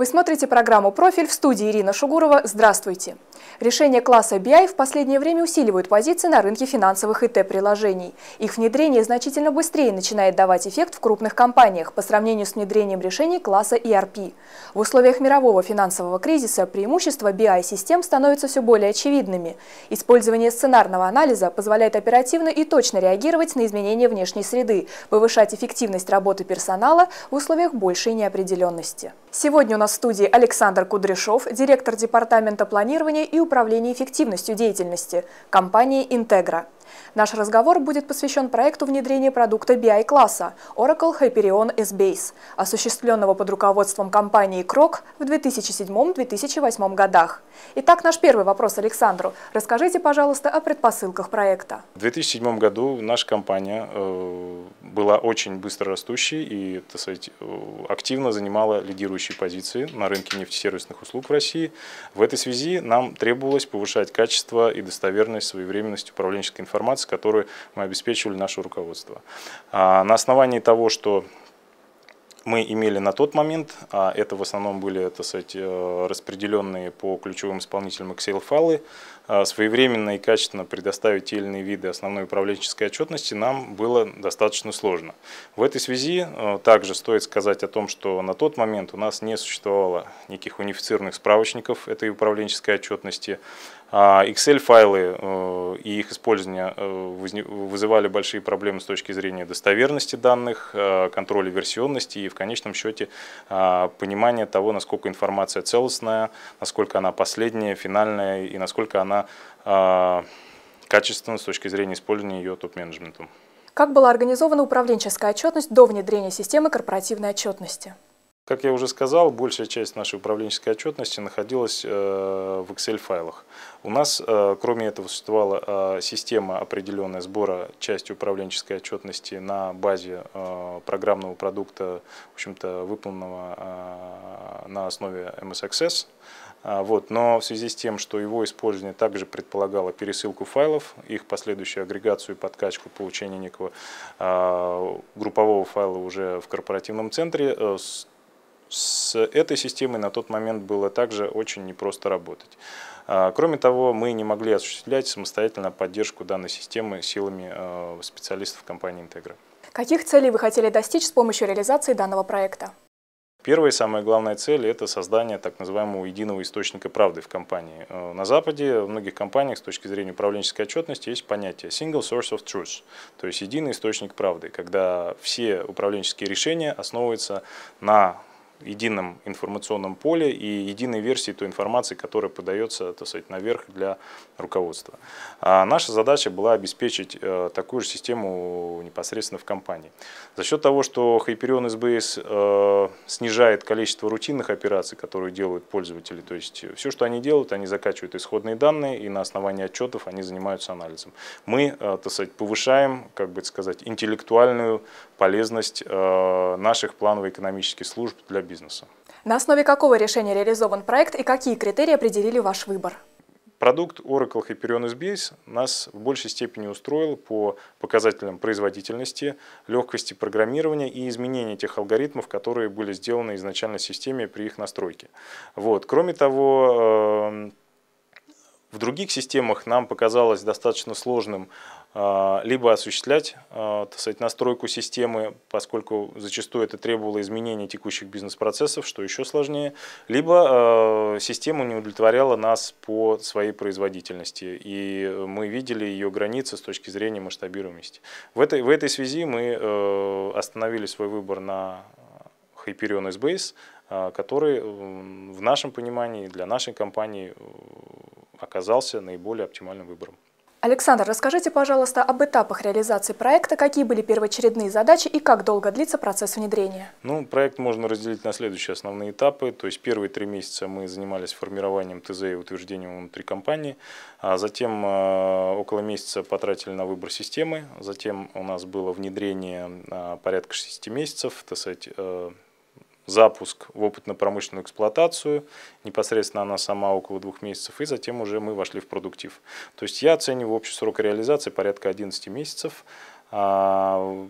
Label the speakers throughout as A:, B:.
A: Вы смотрите программу «Профиль» в студии Ирина Шугурова. Здравствуйте. Решения класса BI в последнее время усиливают позиции на рынке финансовых ИТ-приложений. Их внедрение значительно быстрее начинает давать эффект в крупных компаниях по сравнению с внедрением решений класса ERP. В условиях мирового финансового кризиса преимущества BI-систем становятся все более очевидными. Использование сценарного анализа позволяет оперативно и точно реагировать на изменения внешней среды, повышать эффективность работы персонала в условиях большей неопределенности. Сегодня у нас в студии Александр Кудряшов, директор Департамента планирования и и управления эффективностью деятельности компании «Интегра». Наш разговор будет посвящен проекту внедрения продукта BI-класса Oracle Hyperion S-Base, осуществленного под руководством компании Крок в 2007-2008 годах. Итак, наш первый вопрос Александру. Расскажите, пожалуйста, о предпосылках проекта.
B: В 2007 году наша компания э, была очень быстро растущей и, так сказать, э, активно занимала лидирующие позиции на рынке нефтесервисных услуг в России. В этой связи нам требовалось повышать качество и достоверность, своевременность управленческой информации информации, которую мы обеспечивали наше руководство. А, на основании того, что мы имели на тот момент, а это в основном были это, сказать, э, распределенные по ключевым исполнителям Excel-файлы, а, своевременно и качественно предоставить те или иные виды основной управленческой отчетности нам было достаточно сложно. В этой связи э, также стоит сказать о том, что на тот момент у нас не существовало никаких унифицированных справочников этой управленческой отчетности. А, Excel-файлы э, и их использование э, вызывали большие проблемы с точки зрения достоверности данных, э, контроля версионности и в конечном счете а, понимания того, насколько информация целостная, насколько она последняя, финальная и насколько она а, качественна с точки зрения использования ее топ-менеджментом.
A: Как была организована управленческая отчетность до внедрения системы корпоративной отчетности?
B: Как я уже сказал, большая часть нашей управленческой отчетности находилась э, в Excel-файлах. У нас, э, кроме этого, существовала э, система определенная сбора части управленческой отчетности на базе программного продукта, в общем-то, выполненного на основе MS Access. Вот. Но в связи с тем, что его использование также предполагало пересылку файлов, их последующую агрегацию и подкачку, получение некого группового файла уже в корпоративном центре, с этой системой на тот момент было также очень непросто работать. А, кроме того, мы не могли осуществлять самостоятельно поддержку данной системы силами а, специалистов компании «Интегра».
A: Каких целей вы хотели достичь с помощью реализации данного проекта?
B: Первая и самая главная цель – это создание так называемого единого источника правды в компании. А, на Западе в многих компаниях с точки зрения управленческой отчетности есть понятие single source of truth, то есть единый источник правды, когда все управленческие решения основываются на едином информационном поле и единой версии той информации, которая подается так сказать, наверх для руководства. А наша задача была обеспечить э, такую же систему непосредственно в компании. За счет того, что Hyperion SBS э, снижает количество рутинных операций, которые делают пользователи, то есть все, что они делают, они закачивают исходные данные и на основании отчетов они занимаются анализом. Мы э, так сказать, повышаем как бы сказать, интеллектуальную полезность наших планово-экономических служб для бизнеса.
A: На основе какого решения реализован проект и какие критерии определили ваш выбор?
B: Продукт Oracle Hyperion SBase нас в большей степени устроил по показателям производительности, легкости программирования и изменения тех алгоритмов, которые были сделаны изначально в системе при их настройке. Вот. Кроме того, эм, в других системах нам показалось достаточно сложным а, либо осуществлять а, так сказать, настройку системы, поскольку зачастую это требовало изменения текущих бизнес-процессов, что еще сложнее, либо а, система не удовлетворяла нас по своей производительности, и мы видели ее границы с точки зрения масштабируемости. В этой, в этой связи мы э, остановили свой выбор на Hyperion s который э, в нашем понимании для нашей компании э, оказался наиболее оптимальным выбором.
A: Александр, расскажите, пожалуйста, об этапах реализации проекта, какие были первоочередные задачи и как долго длится процесс внедрения?
B: Ну, проект можно разделить на следующие основные этапы. То есть первые три месяца мы занимались формированием ТЗ и утверждением внутри компании, а затем э, около месяца потратили на выбор системы, затем у нас было внедрение а, порядка 6 месяцев, так сказать, э, запуск в опытно-промышленную эксплуатацию, непосредственно она сама около двух месяцев, и затем уже мы вошли в продуктив. То есть я оцениваю общий срок реализации порядка 11 месяцев а,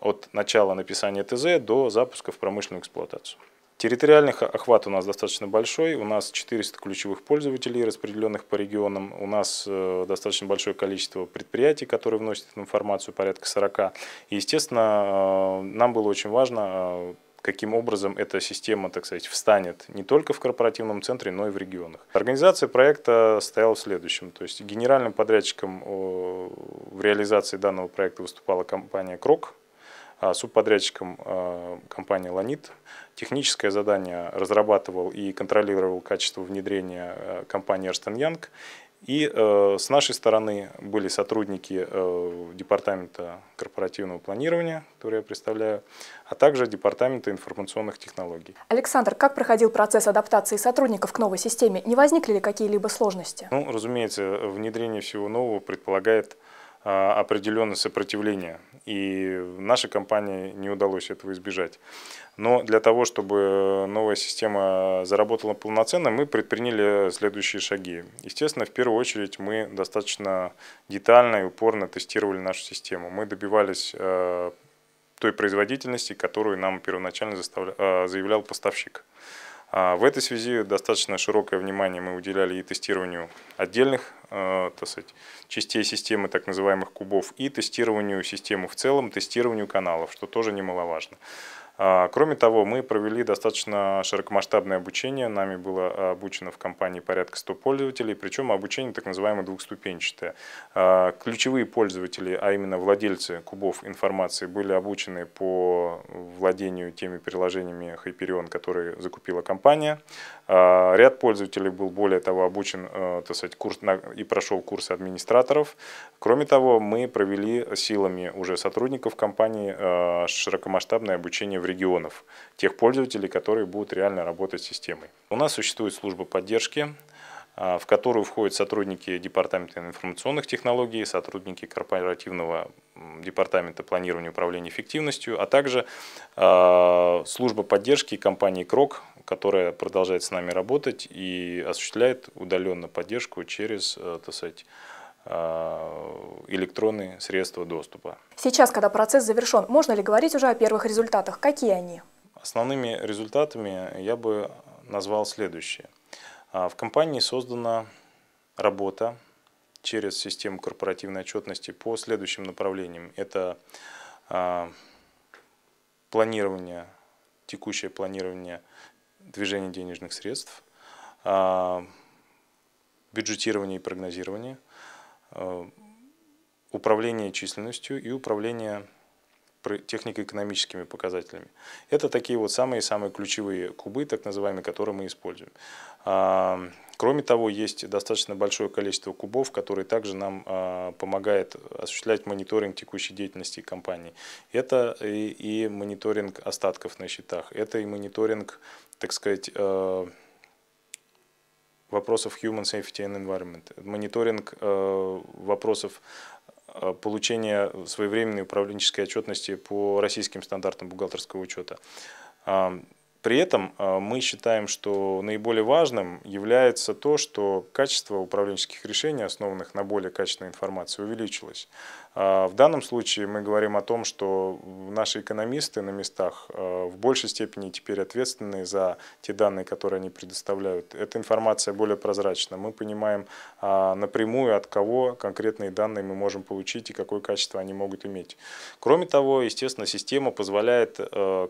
B: от начала написания ТЗ до запуска в промышленную эксплуатацию. Территориальный охват у нас достаточно большой, у нас 400 ключевых пользователей, распределенных по регионам, у нас э, достаточно большое количество предприятий, которые вносят информацию, порядка 40. И, естественно, э, нам было очень важно э, каким образом эта система, так сказать, встанет не только в корпоративном центре, но и в регионах. Организация проекта стояла в следующем. То есть генеральным подрядчиком в реализации данного проекта выступала компания «Крок», а субподрядчиком а, компания «Ланит». Техническое задание разрабатывал и контролировал качество внедрения э, компании «Эрстен Янг». И э, с нашей стороны были сотрудники э, Департамента корпоративного планирования, который я представляю, а также Департамента информационных технологий.
A: Александр, как проходил процесс адаптации сотрудников к новой системе? Не возникли ли какие-либо сложности?
B: Ну, разумеется, внедрение всего нового предполагает а, определенное сопротивление. И нашей компании не удалось этого избежать. Но для того, чтобы новая система заработала полноценно, мы предприняли следующие шаги. Естественно, в первую очередь мы достаточно детально и упорно тестировали нашу систему. Мы добивались э, той производительности, которую нам первоначально э, заявлял поставщик. А в этой связи достаточно широкое внимание мы уделяли и тестированию отдельных э, так сказать, частей системы, так называемых кубов, и тестированию системы в целом, тестированию каналов, что тоже немаловажно. А, кроме того, мы провели достаточно широкомасштабное обучение. Нами было а, обучено в компании порядка 100 пользователей, причем обучение так называемое двухступенчатое. А, ключевые пользователи, а именно владельцы кубов информации, были обучены по владению теми приложениями Hyperion, которые закупила компания. Ряд пользователей был более того обучен э, так сказать, курс на, и прошел курсы администраторов. Кроме того, мы провели силами уже сотрудников компании э, широкомасштабное обучение в регионов, тех пользователей, которые будут реально работать с системой. У нас существует служба поддержки, а, в которую входят сотрудники Департамента информационных технологий, сотрудники корпоративного департамента планирования и управления эффективностью, а также а, служба поддержки компании «Крок», которая продолжает с нами работать и осуществляет удаленно поддержку через, э, так сказать, Э, электронные средства доступа.
A: Сейчас, когда процесс завершен, можно ли говорить уже о первых результатах? Какие они?
B: Основными результатами я бы назвал следующее. А, в компании создана работа через систему корпоративной отчетности по следующим направлениям. Это а, планирование, текущее планирование движения денежных средств, а, бюджетирование и прогнозирование – Э, управление численностью и управление технико-экономическими показателями. Это такие вот самые-самые ключевые кубы, так называемые, которые мы используем. А, кроме того, есть достаточно большое количество кубов, которые также нам а, помогает осуществлять мониторинг текущей деятельности компании. Это и мониторинг остатков на счетах, это и мониторинг, так сказать, э, вопросов Human Safety and Environment, мониторинг э, вопросов э, получения своевременной управленческой отчетности по российским стандартам бухгалтерского учета, при этом а, мы считаем, что наиболее важным является то, что качество управленческих решений, основанных на более качественной информации, увеличилось. А, в данном случае мы говорим о том, что наши экономисты на местах а, в большей степени теперь ответственны за те данные, которые они предоставляют. Эта информация более прозрачна. Мы понимаем напрямую, от кого конкретные данные мы можем получить и какое качество они могут иметь. Кроме того, естественно, система позволяет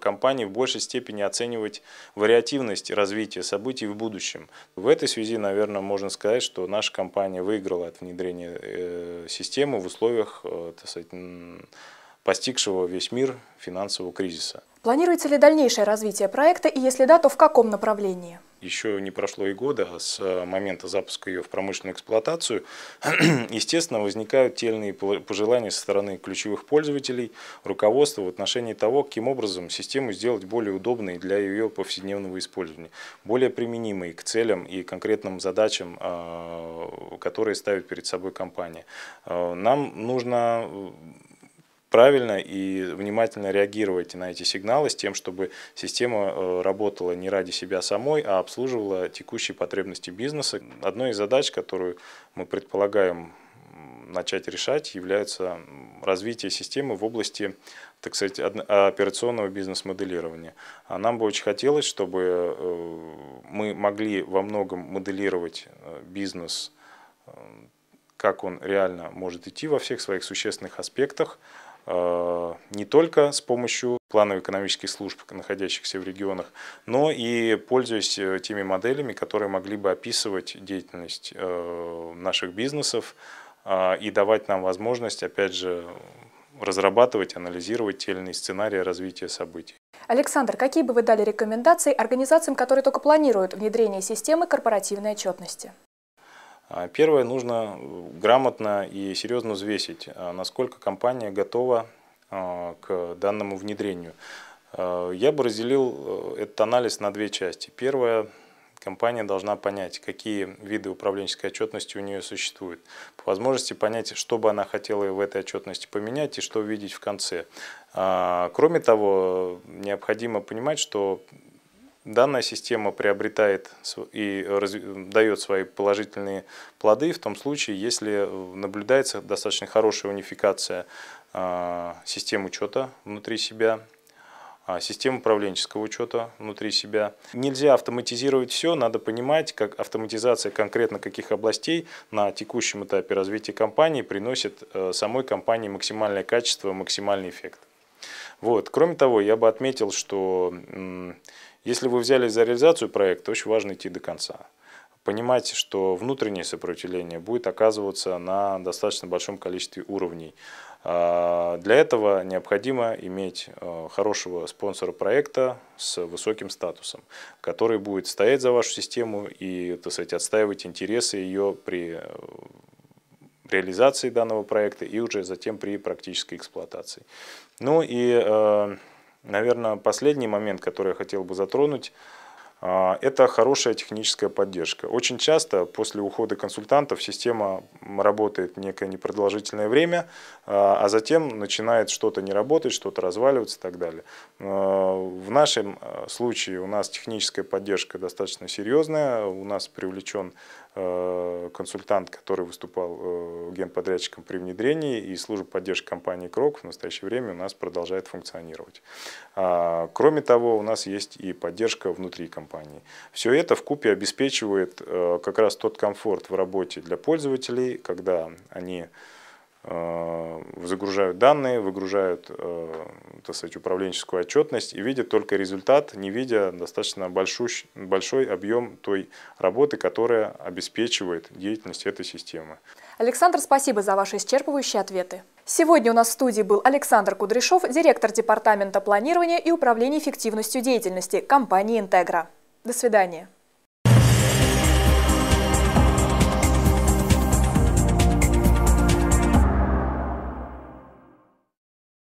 B: компании в большей степени оценивать оценивать вариативность развития событий в будущем. В этой связи, наверное, можно сказать, что наша компания выиграла от внедрения э, системы в условиях э, так сказать, постигшего весь мир финансового кризиса.
A: Планируется ли дальнейшее развитие проекта и если да, то в каком направлении?
B: Еще не прошло и года а с э, момента запуска ее в промышленную эксплуатацию. Естественно, возникают тельные пожелания со стороны ключевых пользователей, руководства в отношении того, каким образом систему сделать более удобной для ее повседневного использования, более применимой к целям и конкретным задачам, а, которые ставит перед собой компания. Э, нам нужно э, правильно и внимательно реагируете на эти сигналы с тем, чтобы система э, работала не ради себя самой, а обслуживала текущие потребности бизнеса. Одной из задач, которую мы предполагаем начать решать, является развитие системы в области так сказать, операционного бизнес-моделирования. А нам бы очень хотелось, чтобы э, мы могли во многом моделировать э, бизнес, как он реально может идти во всех своих существенных аспектах, Э, не только с помощью планов экономических служб, находящихся в регионах, но и пользуясь э, теми моделями, которые могли бы описывать деятельность э, наших бизнесов и давать нам возможность, опять же, разрабатывать, анализировать те или иные сценарии развития событий.
A: Александр, какие бы вы дали рекомендации организациям, которые только планируют внедрение системы корпоративной отчетности?
B: А первое, нужно э, грамотно и серьезно взвесить, э, насколько компания готова э, к данному внедрению. Я бы разделил этот анализ на две части. Первое, компания должна понять, какие виды управленческой отчетности у нее существуют. По возможности понять, что бы она хотела в этой отчетности поменять и что увидеть в конце. А, кроме того, необходимо понимать, что Данная система приобретает и дает свои положительные плоды в том случае, если э, наблюдается достаточно хорошая унификация а, систем учета внутри себя, а, систем управленческого учета внутри себя. Нельзя автоматизировать все, надо понимать, как автоматизация конкретно каких областей на текущем этапе развития компании приносит э, самой компании максимальное качество, максимальный эффект. Вот. Кроме того, я бы отметил, что если вы взялись за реализацию проекта, очень важно идти до конца. понимать, что внутреннее сопротивление будет оказываться на достаточно большом количестве уровней. А, для этого необходимо иметь э, хорошего спонсора проекта с высоким статусом, который будет стоять за вашу систему и так сказать, отстаивать интересы ее при э, реализации данного проекта и уже затем при практической эксплуатации. Ну и э, Наверное, последний момент, который я хотел бы затронуть, а, это хорошая техническая поддержка. Очень часто после ухода консультантов система работает некое непродолжительное время, а, а затем начинает что-то не работать, что-то разваливаться и так далее. А, в нашем случае у нас техническая поддержка достаточно серьезная, у нас привлечен Э, консультант, который выступал э, генподрядчиком при внедрении, и служба поддержки компании «Крок» в настоящее время у нас продолжает функционировать. А, кроме того, у нас есть и поддержка внутри компании. Все это в купе обеспечивает э, как раз тот комфорт в работе для пользователей, когда они Э, загружают данные, выгружают э, так сказать, управленческую отчетность и видят только результат, не видя достаточно большущ, большой объем той работы, которая обеспечивает деятельность этой системы.
A: Александр, спасибо за ваши исчерпывающие ответы. Сегодня у нас в студии был Александр Кудряшов, директор Департамента планирования и управления эффективностью деятельности компании «Интегра». До свидания.